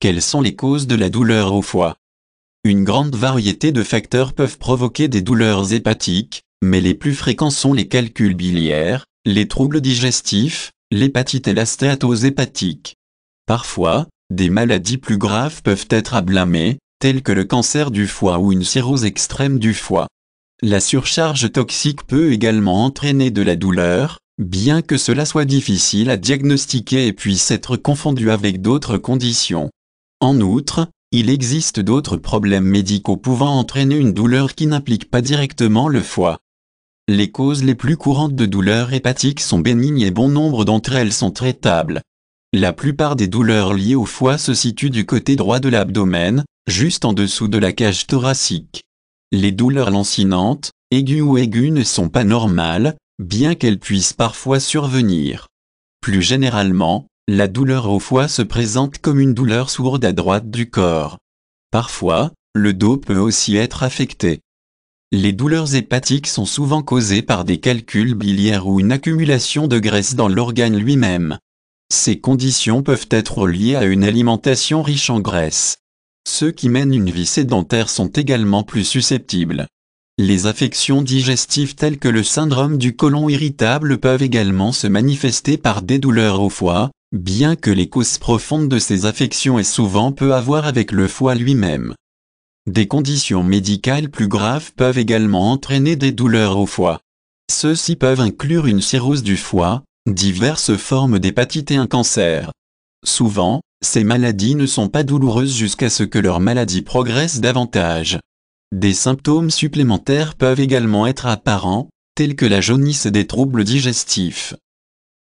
Quelles sont les causes de la douleur au foie Une grande variété de facteurs peuvent provoquer des douleurs hépatiques, mais les plus fréquents sont les calculs biliaires, les troubles digestifs, l'hépatite et la stéatose hépatique. Parfois, des maladies plus graves peuvent être à blâmer, telles que le cancer du foie ou une cirrhose extrême du foie. La surcharge toxique peut également entraîner de la douleur, bien que cela soit difficile à diagnostiquer et puisse être confondu avec d'autres conditions. En outre, il existe d'autres problèmes médicaux pouvant entraîner une douleur qui n'implique pas directement le foie. Les causes les plus courantes de douleurs hépatiques sont bénignes et bon nombre d'entre elles sont traitables. La plupart des douleurs liées au foie se situent du côté droit de l'abdomen, juste en dessous de la cage thoracique. Les douleurs lancinantes, aiguës ou aiguës ne sont pas normales, bien qu'elles puissent parfois survenir. Plus généralement, la douleur au foie se présente comme une douleur sourde à droite du corps. Parfois, le dos peut aussi être affecté. Les douleurs hépatiques sont souvent causées par des calculs biliaires ou une accumulation de graisse dans l'organe lui-même. Ces conditions peuvent être liées à une alimentation riche en graisse. Ceux qui mènent une vie sédentaire sont également plus susceptibles. Les affections digestives telles que le syndrome du côlon irritable peuvent également se manifester par des douleurs au foie, bien que les causes profondes de ces affections aient souvent peu à voir avec le foie lui-même. Des conditions médicales plus graves peuvent également entraîner des douleurs au foie. Ceux-ci peuvent inclure une cirrhose du foie, diverses formes d'hépatite et un cancer. Souvent, ces maladies ne sont pas douloureuses jusqu'à ce que leur maladie progresse davantage. Des symptômes supplémentaires peuvent également être apparents, tels que la jaunisse et des troubles digestifs.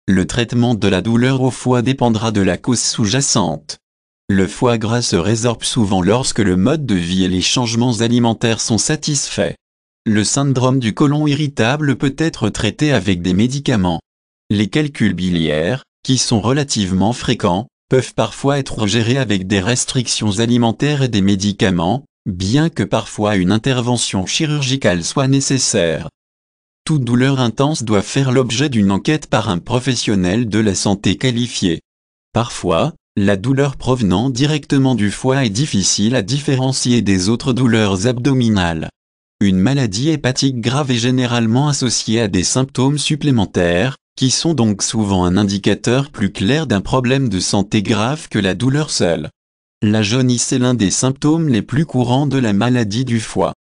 Le traitement de la douleur au foie dépendra de la cause sous-jacente. Le foie gras se résorbe souvent lorsque le mode de vie et les changements alimentaires sont satisfaits. Le syndrome du côlon irritable peut être traité avec des médicaments. Les calculs biliaires, qui sont relativement fréquents, peuvent parfois être gérés avec des restrictions alimentaires et des médicaments, bien que parfois une intervention chirurgicale soit nécessaire toute douleur intense doit faire l'objet d'une enquête par un professionnel de la santé qualifié. Parfois, la douleur provenant directement du foie est difficile à différencier des autres douleurs abdominales. Une maladie hépatique grave est généralement associée à des symptômes supplémentaires, qui sont donc souvent un indicateur plus clair d'un problème de santé grave que la douleur seule. La jaunisse est l'un des symptômes les plus courants de la maladie du foie.